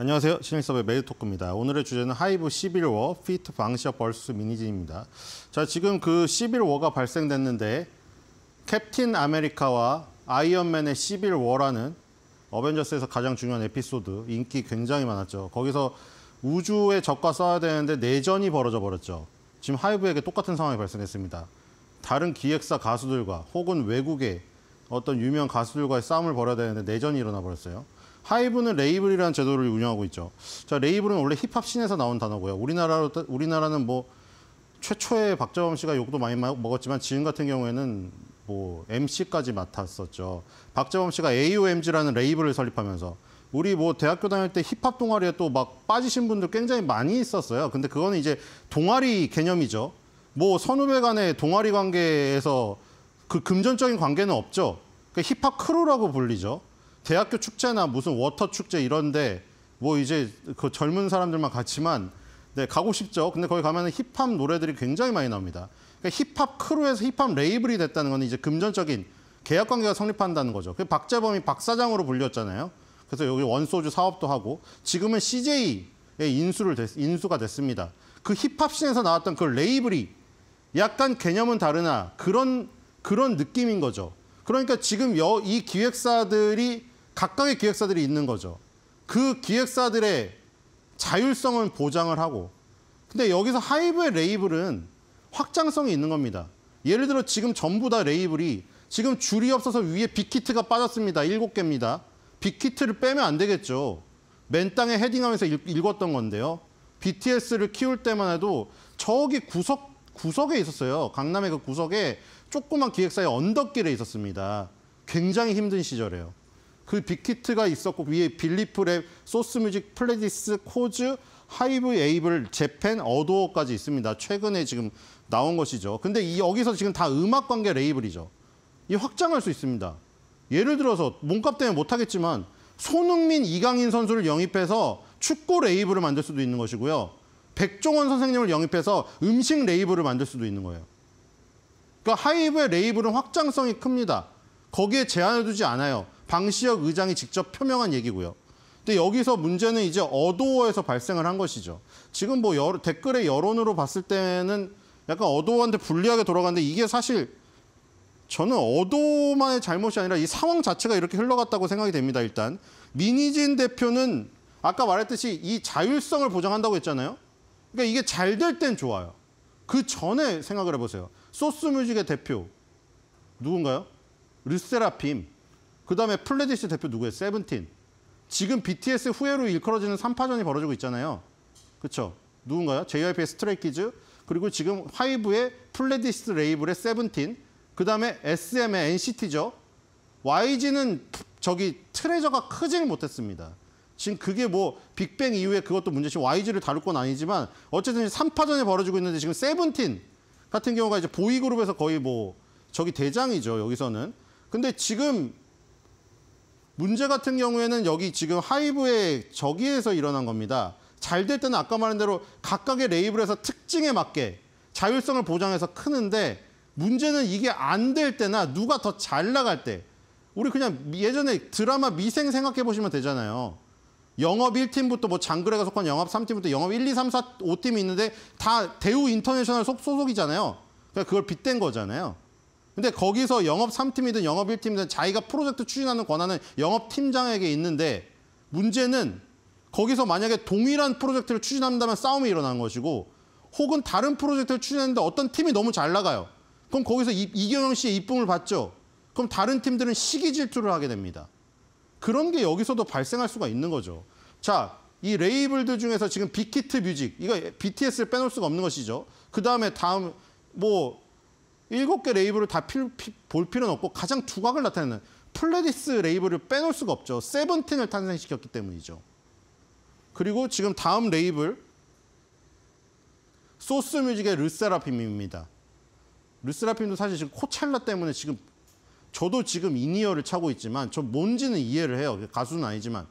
안녕하세요. 신일섭의 메디토크입니다 오늘의 주제는 하이브 11워 피트 방시업 벌스 미니진입니다. 자, 지금 그 11워가 발생됐는데 캡틴 아메리카와 아이언맨의 11워라는 어벤져스에서 가장 중요한 에피소드 인기 굉장히 많았죠. 거기서 우주의 적과 싸워야 되는데 내전이 벌어져 버렸죠. 지금 하이브에게 똑같은 상황이 발생했습니다. 다른 기획사 가수들과 혹은 외국의 어떤 유명 가수들과의 싸움을 벌여야 되는데 내전이 일어나 버렸어요. 하이브는 레이블이라는 제도를 운영하고 있죠. 자, 레이블은 원래 힙합 신에서 나온 단어고요. 우리나라로 우리나라는 뭐 최초의 박재범 씨가 욕도 많이 먹었지만 지금 같은 경우에는 뭐 MC까지 맡았었죠. 박재범 씨가 AOMG라는 레이블을 설립하면서 우리 뭐 대학교 다닐 때 힙합 동아리에 또 막 빠지신 분들 굉장히 많이 있었어요. 근데 그거는 이제 동아리 개념이죠. 뭐 선후배 간의 동아리 관계에서 그 금전적인 관계는 없죠. 그 힙합 크루라고 불리죠. 대학교 축제나 무슨 워터 축제 이런데 뭐 이제 그 젊은 사람들만 갔지만 네, 가고 싶죠. 근데 거기 가면 힙합 노래들이 굉장히 많이 나옵니다. 그러니까 힙합 크루에서 힙합 레이블이 됐다는 건 이제 금전적인 계약 관계가 성립한다는 거죠. 그 박재범이 박사장으로 불렸잖아요. 그래서 여기 원소주 사업도 하고 지금은 CJ의 인수를 됐, 인수가 됐습니다. 그 힙합씬에서 나왔던 그 레이블이 약간 개념은 다르나 그런 그런 느낌인 거죠. 그러니까 지금 여, 이 기획사들이 각각의 기획사들이 있는 거죠. 그 기획사들의 자율성을 보장을 하고 근데 여기서 하이브의 레이블은 확장성이 있는 겁니다. 예를 들어 지금 전부 다 레이블이 지금 줄이 없어서 위에 빅히트가 빠졌습니다. 7개입니다. 빅히트를 빼면 안 되겠죠. 맨 땅에 헤딩하면서 읽, 었던 건데요. BTS를 키울 때만 해도 저기 구석, 구석에 있었어요. 강남의 그 구석에 조그만 기획사의 언덕길에 있었습니다. 굉장히 힘든 시절이에요. 그 빅히트가 있었고 위에 빌리프랩, 소스뮤직, 플레디스, 코즈, 하이브 에이블, 재팬, 어도어까지 있습니다. 최근에 지금 나온 것이죠. 근데 이 여기서 지금 다 음악 관계 레이블이죠. 이 확장할 수 있습니다. 예를 들어서 몸값 때문에 못하겠지만 손흥민, 이강인 선수를 영입해서 축구 레이블을 만들 수도 있는 것이고요. 백종원 선생님을 영입해서 음식 레이블을 만들 수도 있는 거예요. 그러니까 하이브의 레이블은 확장성이 큽니다. 거기에 제한을 두지 않아요. 방시혁 의장이 직접 표명한 얘기고요. 근데 여기서 문제는 이제 어도어에서 발생을 한 것이죠. 지금 뭐 여러, 댓글의 여론으로 봤을 때는 약간 어도어한테 불리하게 돌아가는데 이게 사실 저는 어도만의 어 잘못이 아니라 이 상황 자체가 이렇게 흘러갔다고 생각이 됩니다. 일단 민희진 대표는 아까 말했듯이 이 자율성을 보장한다고 했잖아요. 그러니까 이게 잘 될 땐 좋아요. 그 전에 생각을 해보세요. 소스뮤직의 대표 누군가요? 르세라핌. 그다음에 플레디시 대표 누구예요? 세븐틴. 지금 BTS 후예로 일컬어지는 3파전이 벌어지고 있잖아요. 그렇죠? 누군가요? JYP의 스트레이키즈, 그리고 지금 화이브의 플레디스 레이블의 세븐틴, 그다음에 SM의 NCT죠. YG는 저기 트레저가 크질 못했습니다. 지금 그게 뭐 빅뱅 이후에 그것도 문제지 YG를 다룰 건 아니지만 어쨌든 3파전이 벌어지고 있는데 지금 세븐틴 같은 경우가 이제 보이그룹에서 거의 뭐 저기 대장이죠 여기서는 근데 지금 문제 같은 경우에는 여기 지금 하이브의 저기에서 일어난 겁니다. 잘 될 때는 아까 말한 대로 각각의 레이블에서 특징에 맞게 자율성을 보장해서 크는데 문제는 이게 안 될 때나 누가 더 잘 나갈 때 우리 그냥 예전에 드라마 미생 생각해 보시면 되잖아요. 영업 1팀부터 뭐 장그래가 속한 영업 3팀부터 영업 1, 2, 3, 4, 5팀이 있는데 다 대우 인터내셔널 소속이잖아요. 그러니까 그걸 빗댄 거잖아요. 근데 거기서 영업 3팀이든 영업 1팀이든 자기가 프로젝트 추진하는 권한은 영업 팀장에게 있는데 문제는 거기서 만약에 동일한 프로젝트를 추진한다면 싸움이 일어난 것이고 혹은 다른 프로젝트를 추진했는데 어떤 팀이 너무 잘 나가요. 그럼 거기서 이, 이경영 씨의 이쁨을 받죠. 그럼 다른 팀들은 시기 질투를 하게 됩니다. 그런 게 여기서도 발생할 수가 있는 거죠. 자, 이 레이블들 중에서 지금 빅히트 뮤직, 이거 BTS를 빼놓을 수가 없는 것이죠. 그 다음에 다음, 뭐, 일곱 개 레이블을 다 볼 필요는 없고 가장 두각을 나타내는 플레디스 레이블을 빼놓을 수가 없죠. 세븐틴을 탄생시켰기 때문이죠. 그리고 지금 다음 레이블 소스 뮤직의 르세라핌입니다. 르세라핌도 사실 지금 코첼라 때문에 지금 저도 지금 이니어를 차고 있지만 저 뭔지는 이해를 해요. 가수는 아니지만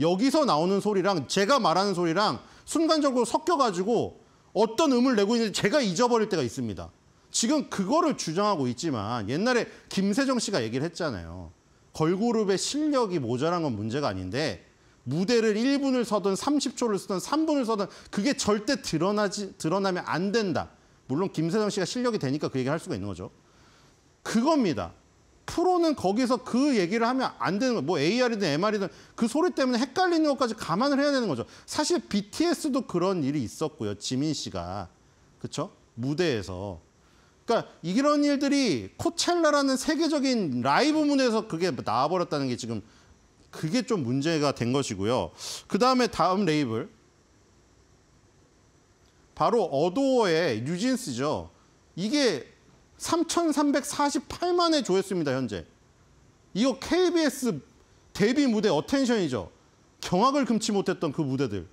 여기서 나오는 소리랑 제가 말하는 소리랑 순간적으로 섞여가지고 어떤 음을 내고 있는지 제가 잊어버릴 때가 있습니다. 지금 그거를 주장하고 있지만 옛날에 김세정 씨가 얘기를 했잖아요. 걸그룹의 실력이 모자란 건 문제가 아닌데 무대를 1분을 서든 30초를 쓰든 3분을 서든 그게 절대 드러나지 드러나면 안 된다. 물론 김세정 씨가 실력이 되니까 그 얘기를 할 수가 있는 거죠. 그겁니다. 프로는 거기서 그 얘기를 하면 안 되는 거예요. 뭐 AR이든 MR이든 그 소리 때문에 헷갈리는 것까지 감안을 해야 되는 거죠. 사실 BTS도 그런 일이 있었고요. 지민 씨가. 그렇죠? 무대에서 그러니까 이런 일들이 코첼라라는 세계적인 라이브 문에서 그게 나와버렸다는 게 지금 그게 좀 문제가 된 것이고요. 그 다음에 다음 레이블 바로 어도어의 뉴진스죠. 이게 3,348만의 조회수입니다, 현재. 이거 KBS 데뷔 무대 어텐션이죠. 경악을 금치 못했던 그 무대들.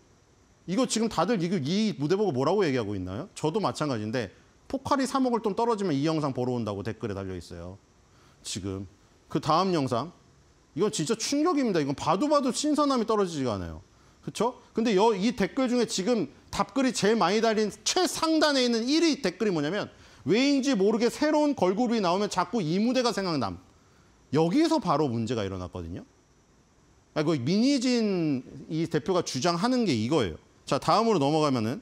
이거 지금 다들 이 무대 보고 뭐라고 얘기하고 있나요? 저도 마찬가지인데 포카리 사 먹을 돈 떨어지면 이 영상 보러 온다고 댓글에 달려 있어요. 지금 그 다음 영상 이건 진짜 충격입니다. 이건 봐도 봐도 신선함이 떨어지지가 않아요. 그렇죠? 근데 여, 이 댓글 중에 지금 답글이 제일 많이 달린 최상단에 있는 1위 댓글이 뭐냐면 왜인지 모르게 새로운 걸그룹이 나오면 자꾸 이 무대가 생각남. 여기에서 바로 문제가 일어났거든요. 아, 그 미니진 이 대표가 주장하는 게 이거예요. 자 다음으로 넘어가면은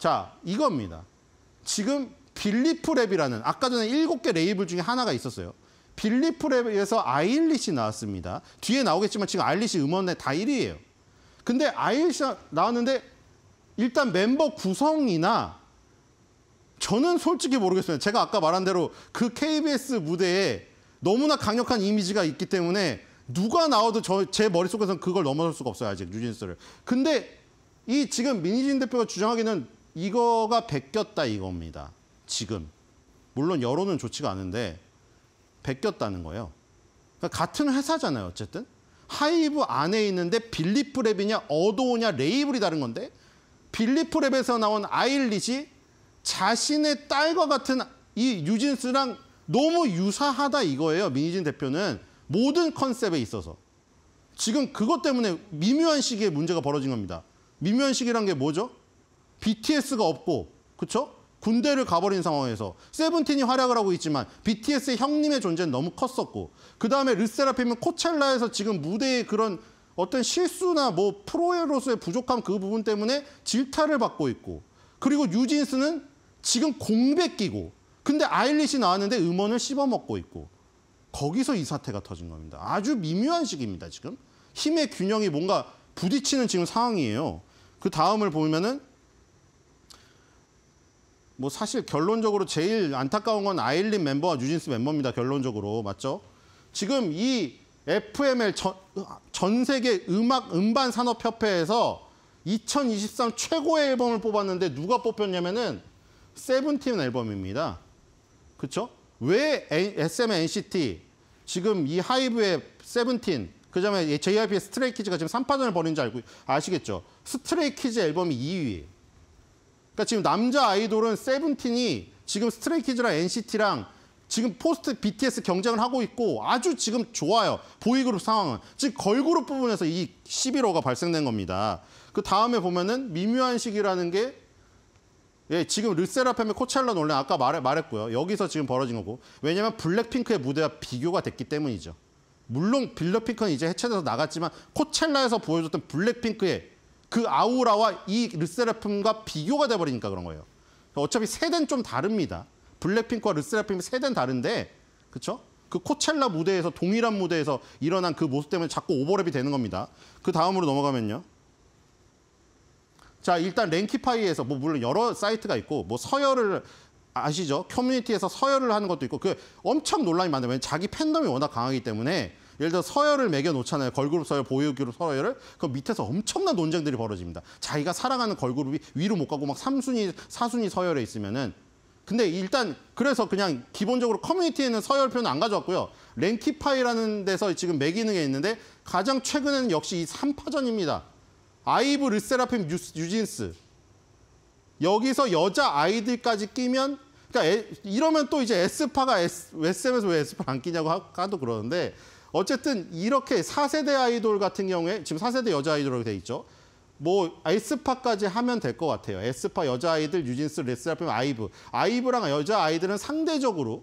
자, 이겁니다. 지금 빌리프랩이라는 아까 전에 일곱 개 레이블 중에 하나가 있었어요. 빌리프랩에서 아일리시 나왔습니다. 뒤에 나오겠지만 지금 아일리시 음원에 다 1위예요. 근데 아일리시 나왔는데 일단 멤버 구성이나 저는 솔직히 모르겠어요. 제가 아까 말한 대로 그 KBS 무대에 너무나 강력한 이미지가 있기 때문에 누가 나와도 저, 제 머릿속에서는 그걸 넘어설 수가 없어요. 아직 뉴진스를. 근데 이 지금 민희진 대표가 주장하기는 이거가 베꼈다 이겁니다. 지금. 물론 여론은 좋지가 않은데 베꼈다는 거예요. 그러니까 같은 회사잖아요, 어쨌든. 하이브 안에 있는데 빌리프랩이냐 어도우냐 레이블이 다른 건데 빌리프랩에서 나온 아일릿이 자신의 딸과 같은 이 유진스랑 너무 유사하다 이거예요. 민희진 대표는 모든 컨셉에 있어서. 지금 그것 때문에 미묘한 시기에 문제가 벌어진 겁니다. 미묘한 시기란 게 뭐죠? BTS가 없고 그렇죠? 군대를 가버린 상황에서 세븐틴이 활약을 하고 있지만 BTS의 형님의 존재는 너무 컸었고 그다음에 르세라핌은 코첼라에서 지금 무대에 그런 어떤 실수나 뭐 프로로서의 부족함 그 부분 때문에 질타를 받고 있고 그리고 유진스는 지금 공백기고 근데 아일릿이 나왔는데 음원을 씹어먹고 있고 거기서 이 사태가 터진 겁니다. 아주 미묘한 시기입니다, 지금. 힘의 균형이 뭔가 부딪히는 지금 상황이에요. 그 다음을 보면은 뭐 사실 결론적으로 제일 안타까운 건 아일린 멤버와 뉴진스 멤버입니다. 결론적으로 맞죠? 지금 이 FML 전, 전 세계 음악 음반 산업 협회에서 2023 최고의 앨범을 뽑았는데 누가 뽑혔냐면은 세븐틴 앨범입니다. 그렇죠? 왜 SM NCT 지금 이 하이브의 세븐틴 그다음에 JYP의 스트레이키즈가 지금 3파전을 벌인 줄 알고 아시겠죠? 스트레이키즈 앨범이 2위. 그러니까 지금 남자 아이돌은 세븐틴이 지금 스트레이키즈랑 NCT랑 지금 포스트 BTS 경쟁을 하고 있고 아주 지금 좋아요. 보이그룹 상황은. 즉 걸그룹 부분에서 이 11호가 발생된 겁니다. 그 다음에 보면은 미묘한 시기라는 게 예, 지금 르세라핌의 코첼라 논란 아까 말 말했고요. 여기서 지금 벌어진 거고. 왜냐면 블랙핑크의 무대와 비교가 됐기 때문이죠. 물론 빌러핑크는 이제 해체돼서 나갔지만 코첼라에서 보여줬던 블랙핑크의 그 아우라와 이 르세라핌과 비교가 돼버리니까 그런 거예요. 어차피 세대는 좀 다릅니다. 블랙핑크와 르세라핌이 세대는 다른데 그렇죠? 그 코첼라 무대에서 동일한 무대에서 일어난 그 모습 때문에 자꾸 오버랩이 되는 겁니다. 그 다음으로 넘어가면요. 자 일단 랭키파이에서 뭐 물론 여러 사이트가 있고 뭐 서열을 아시죠? 커뮤니티에서 서열을 하는 것도 있고 그 엄청 논란이 많아요. 자기 팬덤이 워낙 강하기 때문에 예를 들어 서열을 매겨 놓잖아요. 걸그룹 서열, 보유그룹 서열을. 그 밑에서 엄청난 논쟁들이 벌어집니다. 자기가 사랑하는 걸그룹이 위로 못 가고 막 3순위, 4순위 서열에 있으면은 근데 일단 그래서 그냥 기본적으로 커뮤니티에는 서열표는 안 가져왔고요. 랭키파이라는 데서 지금 매기능에 있는데 가장 최근에는 역시 이 3파전입니다. 아이브, 르세라핌, 뉴진스. 여기서 여자 아이들까지 끼면 그러니까 에, 이러면 또 이제 S파가 S, 스엠에서왜 S파 안 끼냐고 하, 도 그러는데 어쨌든 이렇게 4세대 아이돌 같은 경우에 지금 4세대 여자 아이돌로 돼 있죠. 뭐 에스파까지 하면 될 것 같아요. 에스파 여자아이들, 유진스, 레스라핌, 아이브. 아이브랑 여자아이들은 상대적으로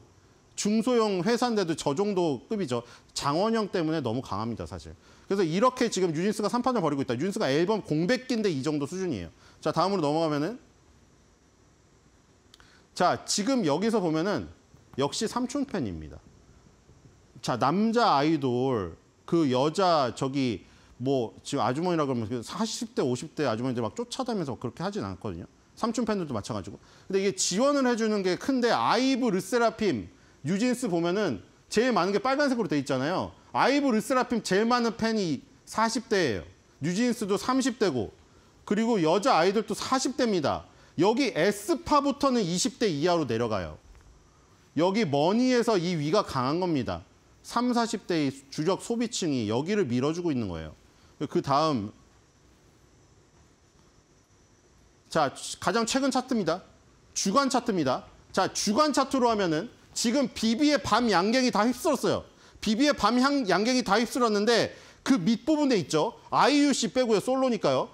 중소형 회사인데도 저 정도 급이죠. 장원영 때문에 너무 강합니다, 사실. 그래서 이렇게 지금 유진스가 3판을 벌이고 있다. 유진스가 앨범 공백기인데 이 정도 수준이에요. 자, 다음으로 넘어가면은 자, 지금 여기서 보면은 역시 삼촌 팬입니다. 자, 남자 아이돌, 그 여자 저기 뭐 지금 아주머니라 그러면 40대, 50대 아주머니들 막 쫓아다니면서 그렇게 하진 않거든요. 삼촌 팬들도 마찬가지고. 근데 이게 지원을 해주는 게 큰데 아이브, 르세라핌, 뉴진스 보면은 제일 많은 게 빨간색으로 돼 있잖아요. 아이브, 르세라핌 제일 많은 팬이 40대예요. 뉴진스도 30대고 그리고 여자 아이돌도 40대입니다. 여기 에스파부터는 20대 이하로 내려가요. 여기 머니에서 이 위가 강한 겁니다. 3, 0 40대의 주력 소비층이 여기를 밀어주고 있는 거예요. 그 다음 자 가장 최근 차트입니다. 주간 차트입니다. 자 주간 차트로 하면은 지금 비비의 밤 양갱이 다 휩쓸었어요. 비비의 밤 양갱이 다 휩쓸었는데 그 밑부분에 있죠. IUC 빼고요. 솔로니까요.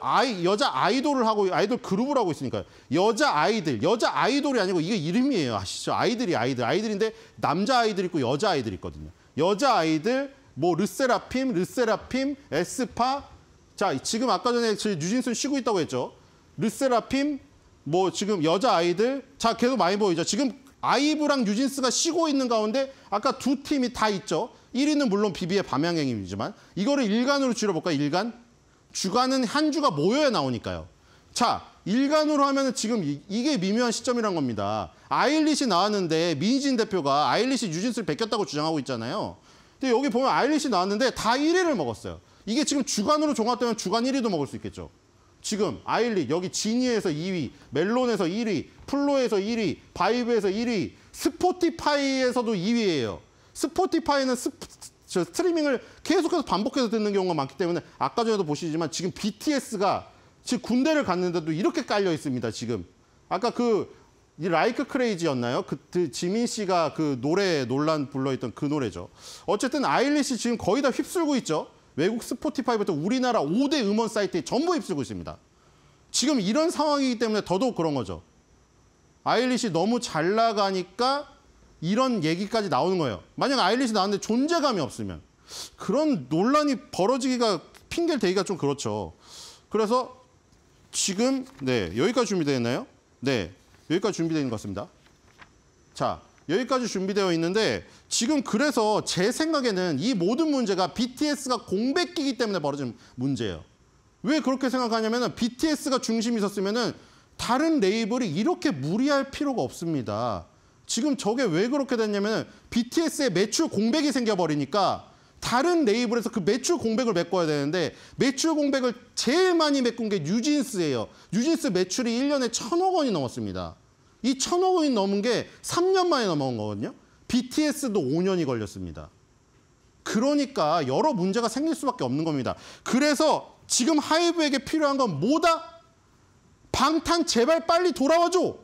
아이 여자 아이돌을 하고 아이돌 그룹을 하고 있으니까 여자 아이들 여자 아이돌이 아니고 이게 이름이에요 아시죠 아이들이 아이들 아이들인데 남자 아이들 있고 여자 아이들 있거든요 여자 아이들 뭐 르세라핌 르세라핌 에스파 자 지금 아까 전에 유진순 쉬고 있다고 했죠 르세라핌 뭐 지금 여자 아이들 자 계속 많이 보이죠 지금 아이브랑 유진스가 쉬고 있는 가운데 아까 두 팀이 다 있죠 1위는 물론 비비의 밤양행이지만 이거를 일간으로 줄여볼까 일간 주간은 한 주가 모여야 나오니까요. 자, 일간으로 하면 지금 이, 이게 미묘한 시점이란 겁니다. 아일릿이 나왔는데 민진 대표가 아일릿이 유진스를 베꼈다고 주장하고 있잖아요. 근데 여기 보면 아일릿이 나왔는데 다 1위를 먹었어요. 이게 지금 주간으로 종합되면 주간 1위도 먹을 수 있겠죠. 지금 아일리 여기 지니에서 2위, 멜론에서 1위, 플로에서 1위, 바이브에서 1위, 스포티파이에서도 2위예요. 스포티파이는 스포, 저 스트리밍을 계속해서 반복해서 듣는 경우가 많기 때문에 아까 전에도 보시지만 지금 BTS가 지금 군대를 갔는데도 이렇게 깔려 있습니다. 지금 아까 그 라이크 크레이지였나요? 그, 그 지민 씨가 그 노래 논란 불러있던 그 노래죠. 어쨌든 아일리시 지금 거의 다 휩쓸고 있죠. 외국 스포티파이부터 우리나라 5대 음원 사이트에 전부 휩쓸고 있습니다. 지금 이런 상황이기 때문에 더더욱 그런 거죠. 아일리시 너무 잘 나가니까 이런 얘기까지 나오는 거예요. 만약 아일리이 나왔는데 존재감이 없으면 그런 논란이 벌어지기가 핑계를 대기가 좀 그렇죠. 그래서 지금 네 여기까지 준비되어 있나요? 네 여기까지 준비되어 있는 것 같습니다. 자 여기까지 준비되어 있는데 지금 그래서 제 생각에는 이 모든 문제가 BTS가 공백기기 때문에 벌어진 문제예요. 왜 그렇게 생각하냐면 BTS가 중심이 있었으면 다른 레이블이 이렇게 무리할 필요가 없습니다. 지금 저게 왜 그렇게 됐냐면 BTS의 매출 공백이 생겨버리니까 다른 레이블에서 그 매출 공백을 메꿔야 되는데 매출 공백을 제일 많이 메꾼 게 뉴진스예요. 뉴진스 매출이 1년에 천억 원이 넘었습니다. 이 천억 원이 넘은 게 3년 만에 넘어온 거거든요. BTS도 5년이 걸렸습니다. 그러니까 여러 문제가 생길 수밖에 없는 겁니다. 그래서 지금 하이브에게 필요한 건 뭐다? 방탄 제발 빨리 돌아와줘!